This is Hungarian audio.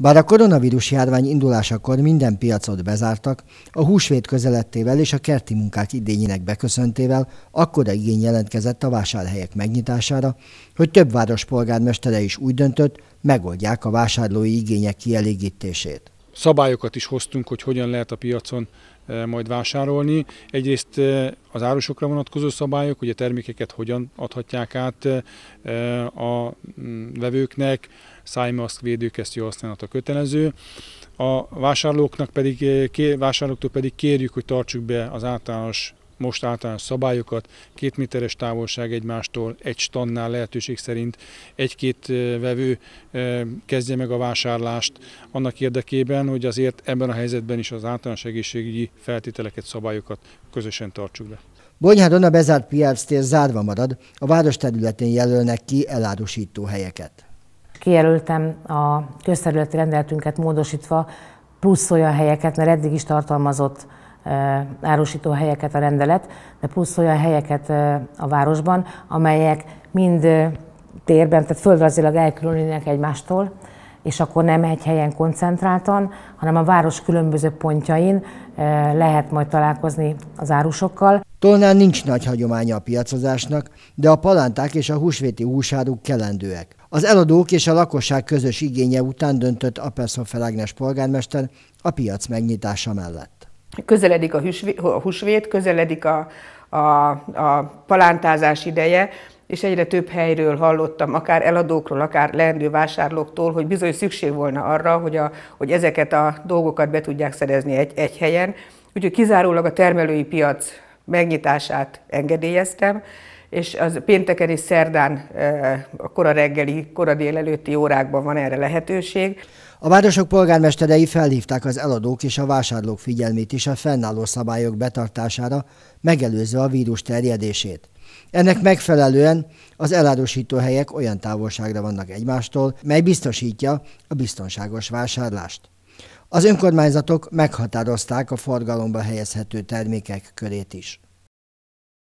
Bár a koronavírus járvány indulásakor minden piacot bezártak, a húsvét közelettével és a kerti munkák idényének beköszöntével akkora igény jelentkezett a vásárhelyek megnyitására, hogy több város polgármestere is úgy döntött, megoldják a vásárlói igények kielégítését. Szabályokat is hoztunk, hogy hogyan lehet a piacon e, majd vásárolni. Egyrészt e, az árusokra vonatkozó szabályok, hogy a termékeket hogyan adhatják át e, a vevőknek szájmaszk védőkesztyű használata kötelező. A vásárlóknak pedig, vásárlóktól pedig kérjük, hogy tartsuk be az általános most általános szabályokat, két méteres távolság egymástól, egy stannál lehetőség szerint egy-két vevő kezdje meg a vásárlást annak érdekében, hogy azért ebben a helyzetben is az általános egészségügyi feltételeket, szabályokat közösen tartsuk be. Bonyhádon a bezárt piac tér zárva marad, a város területén jelölnek ki elárusító helyeket. Kijelöltem a közterületi rendeletünket módosítva plusz olyan helyeket, mert eddig is tartalmazott árusító helyeket a rendelet, de plusz olyan helyeket a városban, amelyek mind térben, tehát földrajzilag elkülönülnek egymástól, és akkor nem egy helyen koncentráltan, hanem a város különböző pontjain lehet majd találkozni az árusokkal. Tolnán nincs nagy hagyománya a piacozásnak, de a palánták és a húsvéti húsáruk kelendőek. Az eladók és a lakosság közös igénye után döntött Apelszon Felágnes polgármester a piac megnyitása mellett közeledik a, hüsvét, a húsvét, közeledik a, a, a palántázás ideje, és egyre több helyről hallottam, akár eladókról, akár leendő vásárlóktól, hogy bizony szükség volna arra, hogy, a, hogy ezeket a dolgokat be tudják szerezni egy, egy helyen. Úgyhogy kizárólag a termelői piac megnyitását engedélyeztem, és az pénteken és szerdán a kora reggeli, kora délelőtti órákban van erre lehetőség. A városok polgármesterei felhívták az eladók és a vásárlók figyelmét is a fennálló szabályok betartására, megelőzve a vírus terjedését. Ennek megfelelően az elárusító helyek olyan távolságra vannak egymástól, mely biztosítja a biztonságos vásárlást. Az önkormányzatok meghatározták a forgalomba helyezhető termékek körét is.